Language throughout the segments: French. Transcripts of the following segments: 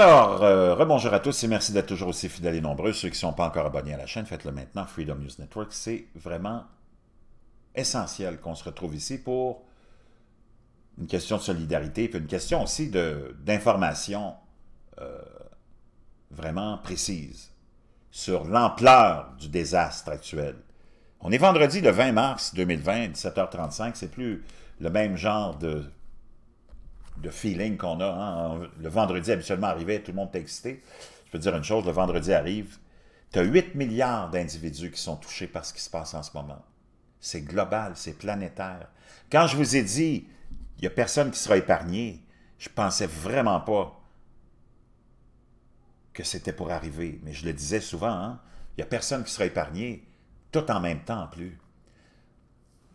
Alors, euh, rebonjour à tous et merci d'être toujours aussi fidèles et nombreux. Ceux qui ne sont pas encore abonnés à la chaîne, faites-le maintenant. Freedom News Network, c'est vraiment essentiel qu'on se retrouve ici pour une question de solidarité, puis une question aussi d'information euh, vraiment précise sur l'ampleur du désastre actuel. On est vendredi le 20 mars 2020, 17h35, c'est plus le même genre de de feeling qu'on a. Hein. Le vendredi, habituellement, arrivait, tout le monde était excité. Je peux dire une chose, le vendredi arrive, tu as 8 milliards d'individus qui sont touchés par ce qui se passe en ce moment. C'est global, c'est planétaire. Quand je vous ai dit, il n'y a personne qui sera épargné, je pensais vraiment pas que c'était pour arriver. Mais je le disais souvent, hein, il n'y a personne qui sera épargné, tout en même temps en plus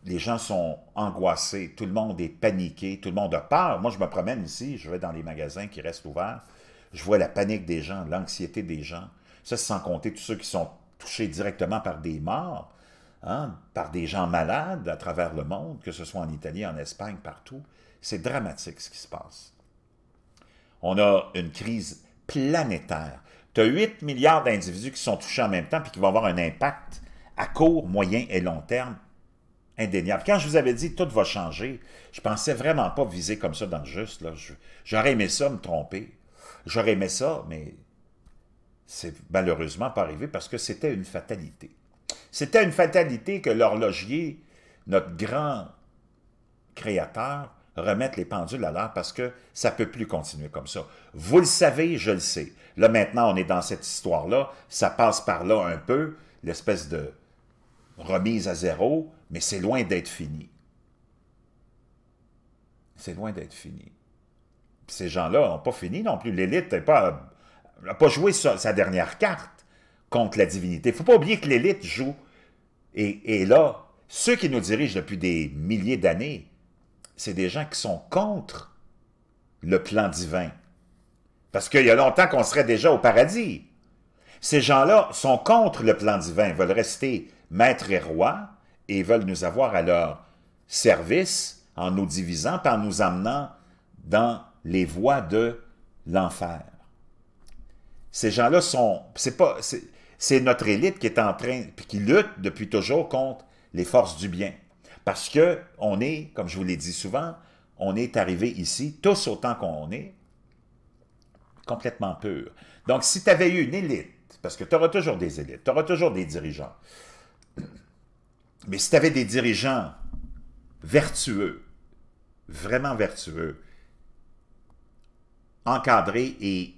les gens sont angoissés, tout le monde est paniqué, tout le monde a peur. Moi, je me promène ici, je vais dans les magasins qui restent ouverts, je vois la panique des gens, l'anxiété des gens. Ça, sans compter tous ceux qui sont touchés directement par des morts, hein, par des gens malades à travers le monde, que ce soit en Italie, en Espagne, partout. C'est dramatique ce qui se passe. On a une crise planétaire. Tu as 8 milliards d'individus qui sont touchés en même temps puis qui vont avoir un impact à court, moyen et long terme indéniable. Quand je vous avais dit tout va changer, je pensais vraiment pas viser comme ça dans le juste. J'aurais aimé ça me tromper. J'aurais aimé ça, mais c'est malheureusement pas arrivé parce que c'était une fatalité. C'était une fatalité que l'horlogier, notre grand créateur, remette les pendules à l'heure parce que ça peut plus continuer comme ça. Vous le savez, je le sais. Là, maintenant, on est dans cette histoire-là. Ça passe par là un peu, l'espèce de remise à zéro mais c'est loin d'être fini. C'est loin d'être fini. ces gens-là n'ont pas fini non plus. L'élite n'a pas, pas, joué sa, dernière carte contre la divinité. Il ne faut pas oublier que l'élite joue. Et, et là, ceux qui nous dirigent depuis des milliers d'années, c'est des gens qui sont contre le plan divin. Parce qu'il y a longtemps qu'on serait déjà au paradis. Ces gens-là sont contre le plan divin, veulent rester maître et roi, et veulent nous avoir à leur service en nous divisant, en nous amenant dans les voies de l'enfer. Ces gens-là sont, c'est pas, c'est notre élite qui est en train, qui lutte depuis toujours contre les forces du bien. Parce que on est, comme je vous l'ai dit souvent, on est arrivé ici, tous autant qu'on est, complètement purs. Donc, si tu avais eu une élite, parce que tu auras toujours des élites, tu auras toujours des dirigeants, mais si tu avais des dirigeants vertueux, vraiment vertueux, encadrés et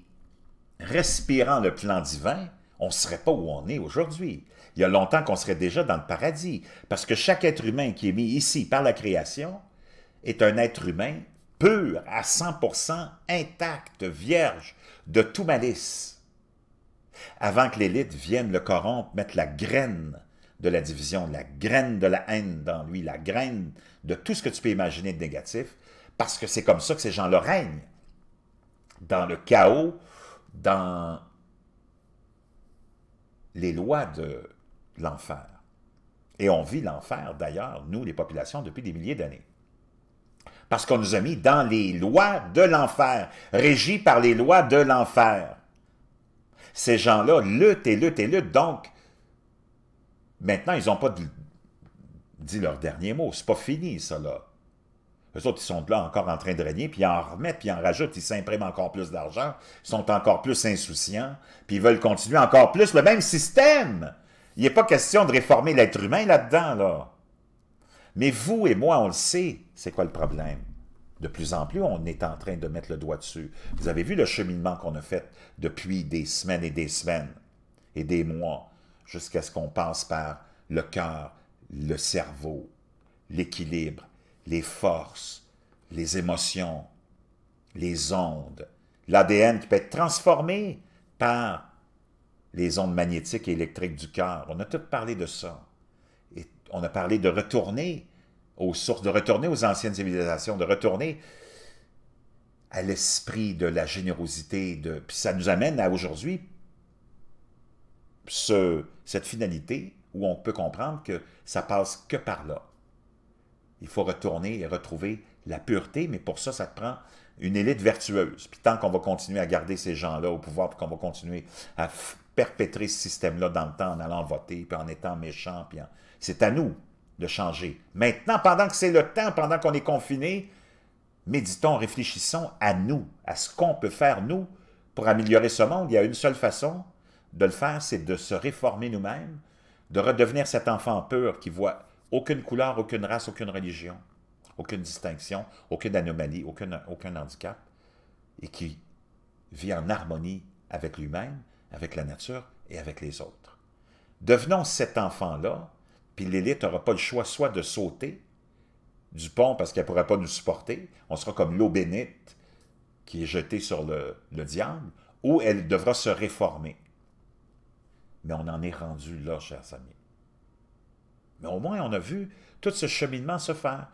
respirant le plan divin, on ne serait pas où on est aujourd'hui. Il y a longtemps qu'on serait déjà dans le paradis, parce que chaque être humain qui est mis ici par la création est un être humain pur, à 100%, intact, vierge de tout malice. Avant que l'élite vienne le corrompre, mettre la graine de la division, la graine de la haine dans lui, la graine de tout ce que tu peux imaginer de négatif, parce que c'est comme ça que ces gens-là règnent. Dans le chaos, dans les lois de l'enfer. Et on vit l'enfer, d'ailleurs, nous, les populations, depuis des milliers d'années. Parce qu'on nous a mis dans les lois de l'enfer, régis par les lois de l'enfer. Ces gens-là luttent et luttent et luttent. Donc, Maintenant, ils n'ont pas dit leur dernier mot. C'est pas fini, ça, là. Eux autres, ils sont là encore en train de régner, puis ils en remettent, puis ils en rajoutent, ils s'impriment encore plus d'argent, ils sont encore plus insouciants, puis ils veulent continuer encore plus le même système. Il n'est pas question de réformer l'être humain là-dedans, là. Mais vous et moi, on le sait, c'est quoi le problème? De plus en plus, on est en train de mettre le doigt dessus. Vous avez vu le cheminement qu'on a fait depuis des semaines et des semaines et des mois jusqu'à ce qu'on passe par le cœur, le cerveau, l'équilibre, les forces, les émotions, les ondes, l'ADN qui peut être transformé par les ondes magnétiques et électriques du cœur. On a tout parlé de ça. Et on a parlé de retourner aux sources, de retourner aux anciennes civilisations, de retourner à l'esprit de la générosité. De... Puis ça nous amène à aujourd'hui cette finalité où on peut comprendre que ça passe que par là. Il faut retourner et retrouver la pureté, mais pour ça, ça te prend une élite vertueuse. Puis tant qu'on va continuer à garder ces gens-là au pouvoir, puis qu'on va continuer à perpétrer ce système-là dans le temps en allant voter, puis en étant méchant, puis c'est à nous de changer. Maintenant, pendant que c'est le temps, pendant qu'on est confiné, méditons, réfléchissons à nous, à ce qu'on peut faire, nous, pour améliorer ce monde. Il y a une seule façon, de le faire, c'est de se réformer nous-mêmes, de redevenir cet enfant pur qui voit aucune couleur, aucune race, aucune religion, aucune distinction, aucune anomalie, aucun, handicap, et qui vit en harmonie avec lui-même, avec la nature et avec les autres. Devenons cet enfant-là, puis l'élite n'aura pas le choix soit de sauter du pont parce qu'elle ne pourra pas nous supporter, on sera comme l'eau bénite qui est jetée sur le diable, ou elle devra se réformer. Mais on en est rendu là, chers amis. Mais au moins, on a vu tout ce cheminement se faire.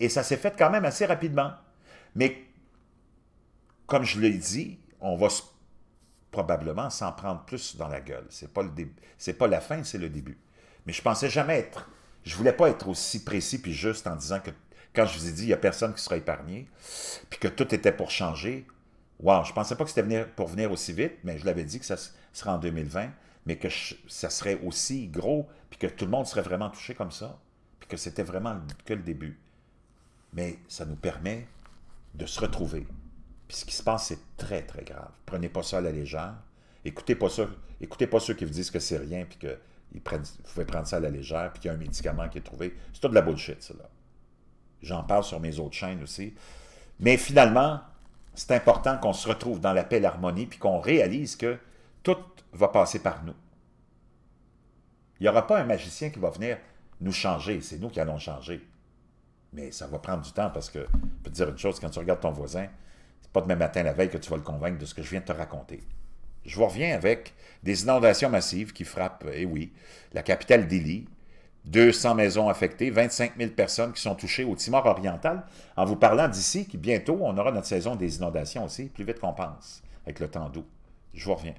Et ça s'est fait quand même assez rapidement. Mais comme je l'ai dit, on va probablement s'en prendre plus dans la gueule. Ce n'est pas, pas la fin, c'est le début. Mais je pensais jamais être... Je voulais pas être aussi précis puis juste en disant que quand je vous ai dit qu'il n'y a personne qui sera épargné, puis que tout était pour changer, wow, je pensais pas que c'était venir, pour venir aussi vite, mais je l'avais dit que ça sera en 2020 mais que ça serait aussi gros, puis que tout le monde serait vraiment touché comme ça, puis que c'était vraiment que le début. Mais ça nous permet de se retrouver. Puis ce qui se passe, c'est très, très grave. Prenez pas ça à la légère. Écoutez pas ça. Écoutez pas ceux qui vous disent que c'est rien, puis que ils prennent, vous pouvez prendre ça à la légère, puis qu'il y a un médicament qui est trouvé. C'est tout de la bullshit, ça. J'en parle sur mes autres chaînes aussi. Mais finalement, c'est important qu'on se retrouve dans la paix et l'harmonie, puis qu'on réalise que tout va passer par nous. Il n'y aura pas un magicien qui va venir nous changer. C'est nous qui allons changer. Mais ça va prendre du temps parce que, je peux te dire une chose, quand tu regardes ton voisin, c'est pas demain matin la veille que tu vas le convaincre de ce que je viens de te raconter. Je vous reviens avec des inondations massives qui frappent, eh oui, la capitale d'Ili, 200 maisons affectées, 25 000 personnes qui sont touchées au Timor oriental. En vous parlant d'ici, bientôt, on aura notre saison des inondations aussi, plus vite qu'on pense, avec le temps doux. Je vous reviens.